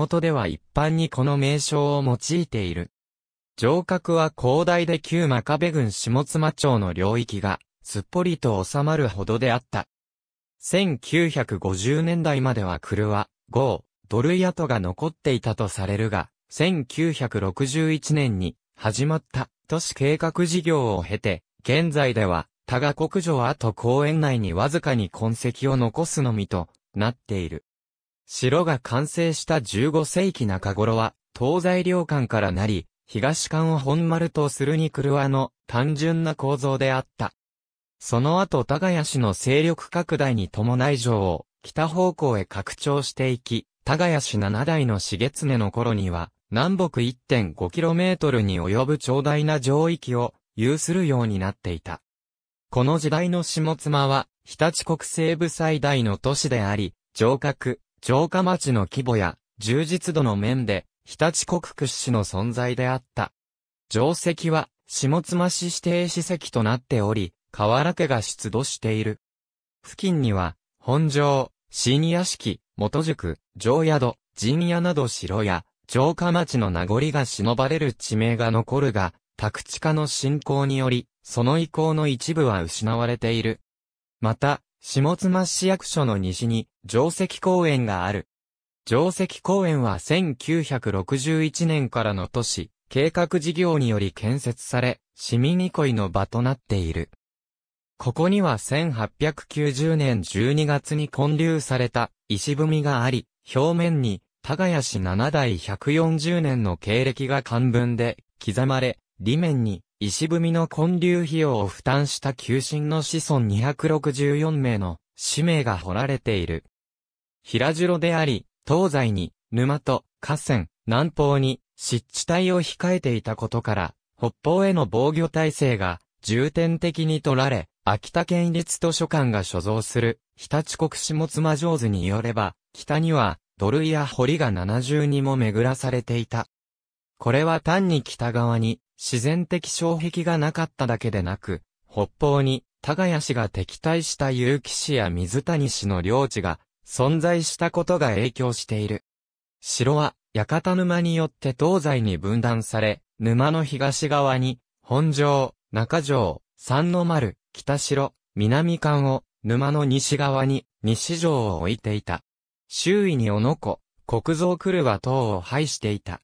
元では一般にこの名称を用いている。城郭は広大で旧真壁郡下妻町の領域が、すっぽりと収まるほどであった。1950年代まではクルは、豪、ドル跡が残っていたとされるが、1961年に始まった都市計画事業を経て、現在では、多賀国城跡公園内にわずかに痕跡を残すのみとなっている。城が完成した15世紀中頃は、東西両間からなり、東間を本丸とするに車の単純な構造であった。その後高谷市の勢力拡大に伴い城を北方向へ拡張していき、高谷市。七代の重常の頃には、南北 1.5km に及ぶ長大な城域を有するようになっていた。この時代の下妻は、日立国西部最大の都市であり、城郭、城下町の規模や充実度の面で、日立国屈指の存在であった。城石は、下妻市指定史跡となっており、河原家が出土している。付近には、本城、新屋敷、元宿、城宿、陣屋など城や、城下町の名残が忍ばれる地名が残るが、宅地化の進行により、その遺構の一部は失われている。また、下妻市役所の西に定石公園がある。定石公園は1961年からの都市、計画事業により建設され、市民憩いの場となっている。ここには1890年12月に建立された石踏みがあり、表面に、高谷市7代140年の経歴が漢文で刻まれ、裏面に石踏みの建立費用を負担した旧神の子孫264名の氏名が彫られている。平城であり、東西に沼と河川、南方に湿地帯を控えていたことから、北方への防御体制が重点的に取られ、秋田県立図書館が所蔵する日立国下妻上図によれば、北には土塁や堀が70にも巡らされていた。これは単に北側に自然的障壁がなかっただけでなく、北方に、谷氏が敵対した結城氏や水谷氏の領地が存在したことが影響している。城は、館沼によって東西に分断され、沼の東側に、本城、中城、三の丸、北城、南館を、沼の西側に、西城を置いていた。周囲に小野湖、国蔵来るは等を排していた。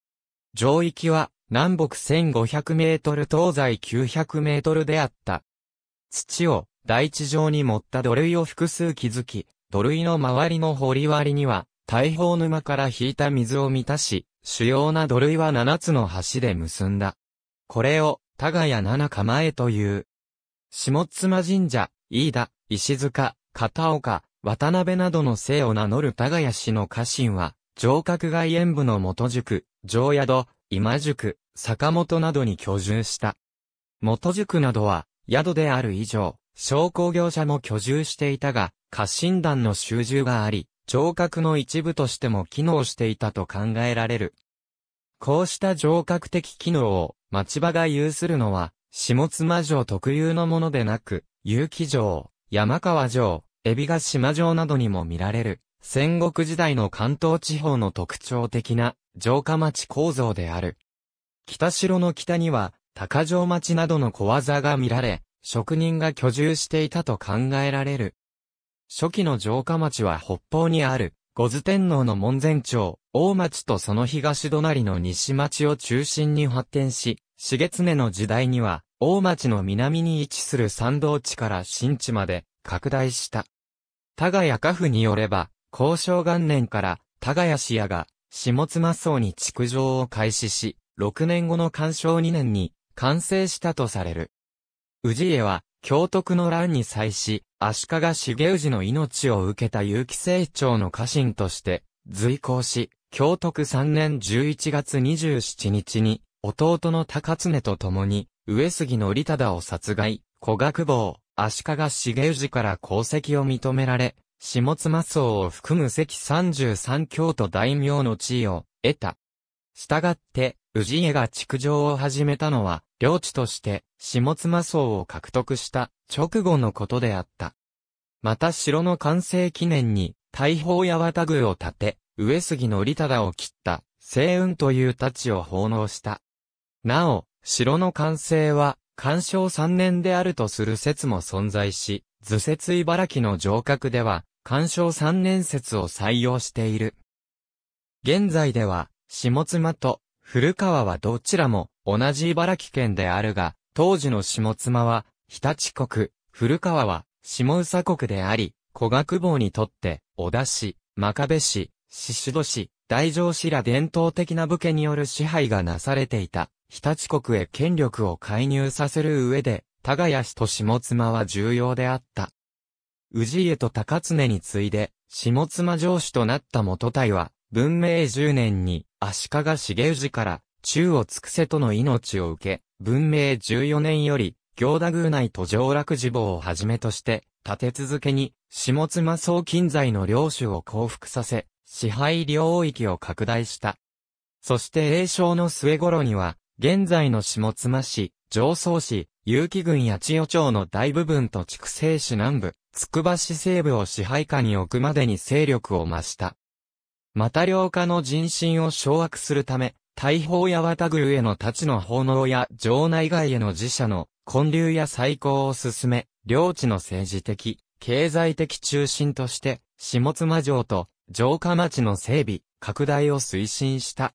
城域は、南北1500メートル東西900メートルであった。土を大地上に盛った土塁を複数築き、土塁の周りの掘り割には、大砲沼から引いた水を満たし、主要な土塁は7つの橋で結んだ。これを、田賀屋七構えという。下妻神社、飯田、石塚、片岡、渡辺などの姓を名乗る田賀屋氏の家臣は、城郭外縁部の元宿、城宿、今宿、坂本などに居住した。元宿などは、宿である以上、商工業者も居住していたが、家臣団の収集があり、城郭の一部としても機能していたと考えられる。こうした城郭的機能を町場が有するのは、下妻城特有のものでなく、有機城、山川城、海老ヶ島城などにも見られる、戦国時代の関東地方の特徴的な城下町構造である。北城の北には、高城町などの小技が見られ、職人が居住していたと考えられる。初期の城下町は北方にある、五頭天皇の門前町、大町とその東隣の西町を中心に発展し、重常の時代には、大町の南に位置する山道地から新地まで拡大した。田谷家府によれば、交渉元年から、田谷氏屋が下妻荘に築城を開始し、6年後の干渉2年に完成したとされる。氏家は、京徳の乱に際し、足利重氏の命を受けた結城成長の家臣として、随行し、京徳3年11月27日に、弟の高常と共に、上杉の利忠を殺害、古学坊、足利重氏から功績を認められ、下妻僧を含む関三十三京都大名の地位を得た。したがって、氏家が築城を始めたのは、領地として下妻僧を獲得した直後のことであった。また城の完成記念に、大砲や幡宮を建て、上杉の利忠を切った、星雲という太刀を奉納した。なお、城の完成は、干渉三年であるとする説も存在し、図説茨城の城郭では、干渉三年説を採用している。現在では、下妻と古川はどちらも同じ茨城県であるが、当時の下妻は、日立国、古川は下宇佐国であり、古学坊にとって、小田市、真壁市、宍戸市、大城市ら伝統的な武家による支配がなされていた。日立国へ権力を介入させる上で、谷氏と下妻は重要であった。氏家と高常に次いで、下妻城主となった元隊は、文明10年に足利重氏から中を尽くせとの命を受け、文明14年より、行田宮内と上洛寺坊をはじめとして、立て続けに、下妻総近在の領主を降伏させ、支配領域を拡大した。そして栄正の末頃には、現在の下妻市、上総市、有機郡八千代町の大部分と筑西市南部、つくば市西部を支配下に置くまでに勢力を増した。また両家の人心を掌握するため、大砲や綿宮への太刀の奉納や城内外への自社の建立や再興を進め、領地の政治的、経済的中心として、下妻城と城下町の整備、拡大を推進した。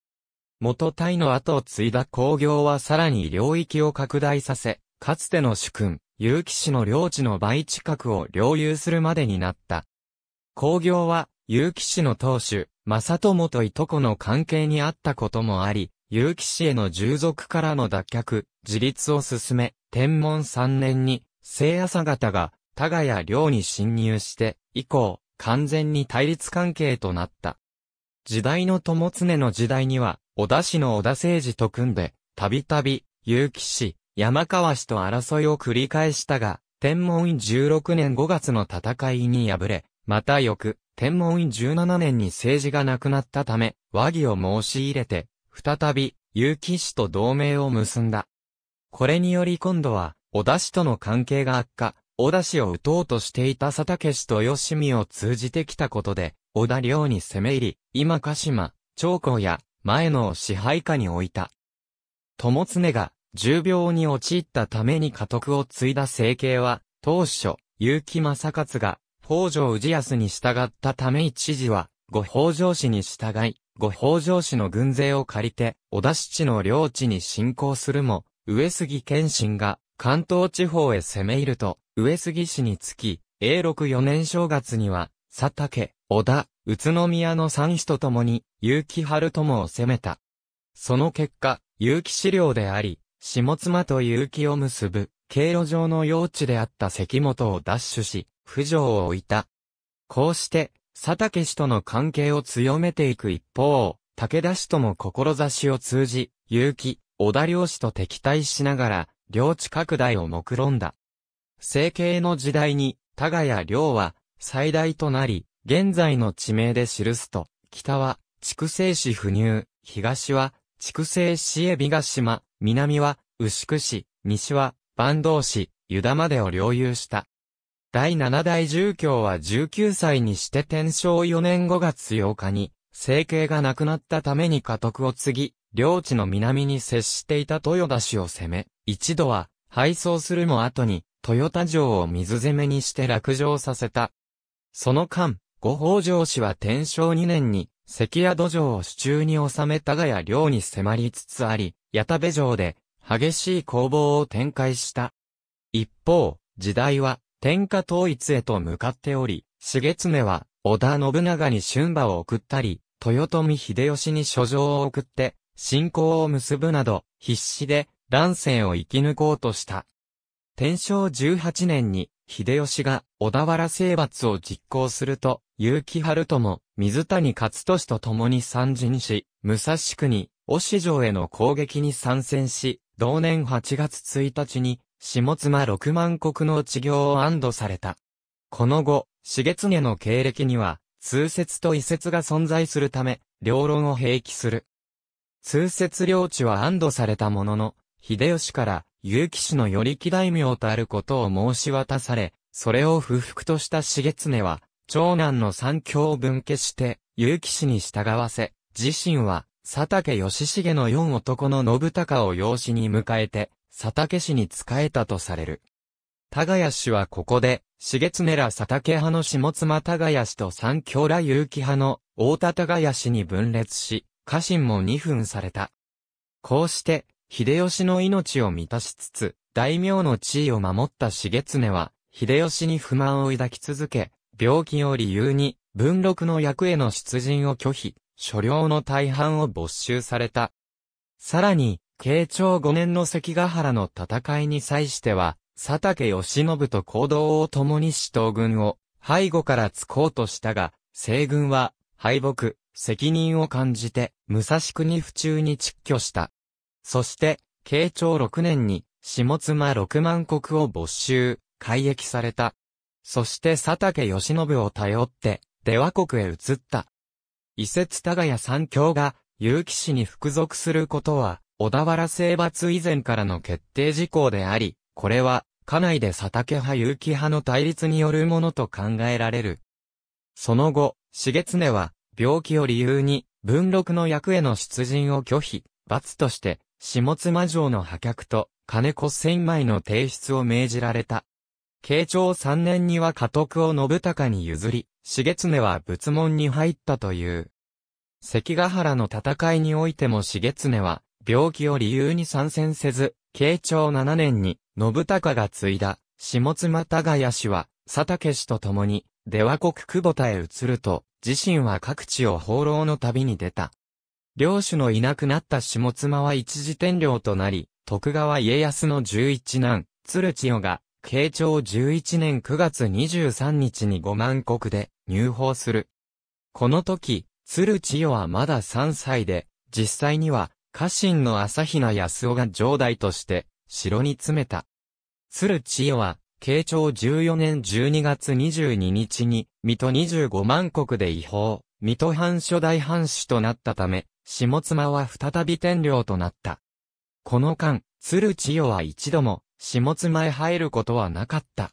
元隊の後を継いだ工業はさらに領域を拡大させ、かつての主君、結城市の領地の倍近くを領有するまでになった。工業は、結城市の当主、正友といとこの関係にあったこともあり、結城市への従属からの脱却、自立を進め、天文3年に、聖朝方が、多賀や領に侵入して、以降、完全に対立関係となった。時代の友常の時代には、小田氏の小田政治と組んで、たびたび、結城市、山川氏と争いを繰り返したが、天文院16年5月の戦いに敗れ、また翌、天文院17年に政治がなくなったため、和議を申し入れて、再び、結城氏と同盟を結んだ。これにより今度は、小田氏との関係が悪化、小田氏を打とうとしていた佐竹氏と吉見を通じてきたことで、小田領に攻め入り、今鹿島、長江や前のを支配下に置いた。友常が重病に陥ったために家督を継いだ政経は、当初、結城正勝が、北条氏康に従ったため一時は、ご北条氏に従い、ご北条氏の軍勢を借りて、小田七の領地に侵攻するも、上杉謙信が関東地方へ攻め入ると、上杉氏につき、永禄四年正月には、佐竹、小田、宇都宮の三子と共に、結城春友を攻めた。その結果、結城資料であり、下妻と結城を結ぶ、経路上の用地であった関本を奪取し、不条を置いた。こうして、佐竹氏との関係を強めていく一方、武田氏とも志を通じ、結城、小田領氏と敵対しながら、領地拡大を目論んだ。政経の時代に、田賀や領は、最大となり、現在の地名で記すと、北は、筑西市不入、東は、筑西市海老ヶ島、南は、牛久市、西は、坂東市、湯田までを領有した。第七代住居は19歳にして天正4年5月8日に、生計がなくなったために家督を継ぎ、領地の南に接していた豊田市を攻め、一度は、敗走するも後に、豊田城を水攻めにして落城させた。その間、五北条氏は天正2年に関谷土城を手中に収めたがや領に迫りつつあり、矢田部城で激しい攻防を展開した。一方、時代は天下統一へと向かっており、重常は織田信長に春馬を送ったり、豊臣秀吉に書状を送って、信仰を結ぶなど、必死で乱世を生き抜こうとした。天正18年に秀吉が小田原征伐を実行すると、結城春友、水谷勝利と共に参陣し、武蔵国、押城への攻撃に参戦し、同年8月1日に、下妻6万国の地業を安堵された。この後、重常の経歴には、通説と遺説が存在するため、両論を併記する。通説領地は安堵されたものの、秀吉から結城氏の寄木大名とあることを申し渡され、それを不服とした重常は、長男の三教を分家して、結城氏に従わせ、自身は、佐竹義重の四男の信孝を養子に迎えて、佐竹氏に仕えたとされる。田谷氏はここで、重常ら佐竹派の下妻田谷氏と三教ら結城派の大田田谷氏に分裂し、家臣も二分された。こうして、秀吉の命を満たしつつ、大名の地位を守った重常は、秀吉に不満を抱き続け、病気を理由に、文禄の役への出陣を拒否、所領の大半を没収された。さらに、慶長5年の関ヶ原の戦いに際しては、佐竹義信と行動を共に死闘軍を背後から突こうとしたが、西軍は敗北、責任を感じて、武蔵国府中に撤居した。そして、慶長6年に、下妻六万国を没収、改易された。そして佐竹義信を頼って、出羽国へ移った。伊勢津田谷三教が、結城氏に服属することは、小田原征伐以前からの決定事項であり、これは、家内で佐竹派結城派の対立によるものと考えられる。その後、重常は、病気を理由に、文禄の役への出陣を拒否、罰として、下妻城の破却と金子千枚の提出を命じられた。慶長三年には家督を信孝に譲り、重常は仏門に入ったという。関ヶ原の戦いにおいても重常は、病気を理由に参戦せず、慶長七年に、信孝が継いだ、下妻谷氏は、佐竹氏と共に、出羽国久保田へ移ると、自身は各地を放浪の旅に出た。領主のいなくなった下妻は一時天領となり、徳川家康の十一男、鶴千代が、慶長十一年九月二十三日に五万国で入法する。この時、鶴千代はまだ三歳で、実際には、家臣の朝比奈康夫が城代として、城に詰めた。鶴千代は、慶長十四年十二月二十二日に、水戸二十五万国で違法、水戸藩初代藩主となったため、下妻は再び天領となった。この間、鶴千代は一度も、下妻へ入ることはなかった。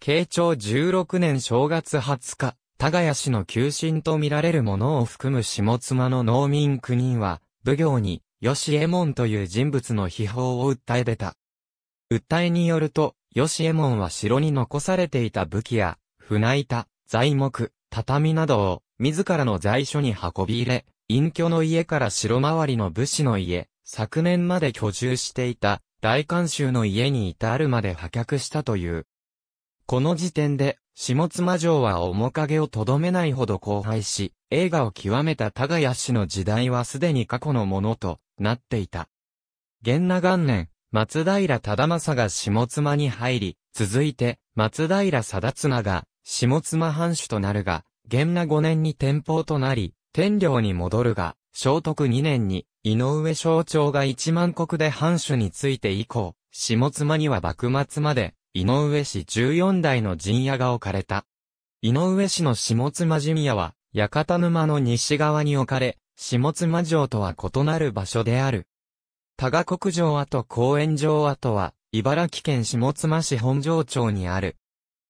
慶長16年正月20日、田谷氏の求心と見られるものを含む下妻の農民9人は、武行に、吉右衛門という人物の秘宝を訴え出た。訴えによると、吉右衛門は城に残されていた武器や、船板、材木、畳などを、自らの在所に運び入れ、隠居の家から城周りの武士の家、昨年まで居住していた大観衆の家に至るまで破却したという。この時点で、下妻城は面影をとどめないほど荒廃し、映画を極めた田谷氏の時代はすでに過去のものとなっていた。元那元年、松平忠政が下妻に入り、続いて、松平貞綱が、下妻藩主となるが、元那五年に天保となり、天領に戻るが、聖徳2年に、井上省庁が一万国で藩主について以降、下妻には幕末まで、井上氏14代の陣屋が置かれた。井上氏の下妻陣屋は、屋形沼の西側に置かれ、下妻城とは異なる場所である。多賀国城跡公園城跡は、茨城県下妻市本城町にある、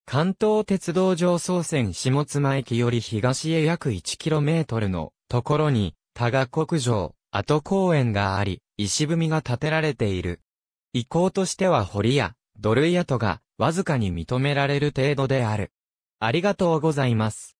関東鉄道上総線下妻駅より東へ約 1km のところに、多賀国城、跡公園があり、石踏みが建てられている。遺構としては堀や、土塁跡が、わずかに認められる程度である。ありがとうございます。